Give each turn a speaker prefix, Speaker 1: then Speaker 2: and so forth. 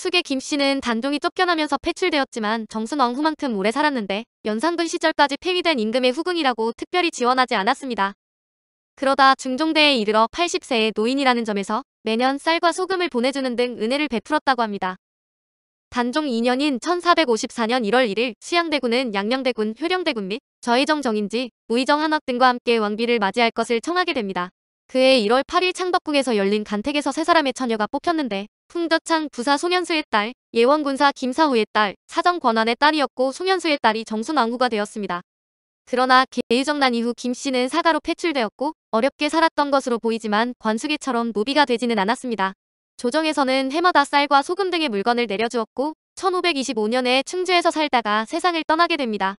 Speaker 1: 숙의 김 씨는 단종이 쫓겨나면서 폐출되었지만 정순왕 후만큼 오래 살았는데 연산군 시절까지 폐위된 임금의 후궁이라고 특별히 지원하지 않았습니다. 그러다 중종대에 이르러 80세의 노인이라는 점에서 매년 쌀과 소금을 보내주는 등 은혜를 베풀었다고 합니다. 단종 2년인 1454년 1월 1일 수양대군은 양녕대군, 효령대군 및저희정 정인지, 무의정 한학 등과 함께 왕비를 맞이할 것을 청하게 됩니다. 그해 1월 8일 창덕궁에서 열린 간택에서 세 사람의 처녀가 뽑혔는데 풍덕창 부사 송현수의 딸, 예원군사 김사후의 딸, 사정 권한의 딸이었고 송현수의 딸이 정순왕후가 되었습니다. 그러나 개의정난 이후 김씨는 사가로 폐출되었고 어렵게 살았던 것으로 보이지만 관수계처럼 무비가 되지는 않았습니다. 조정에서는 해마다 쌀과 소금 등의 물건을 내려주었고 1525년에 충주에서 살다가 세상을 떠나게 됩니다.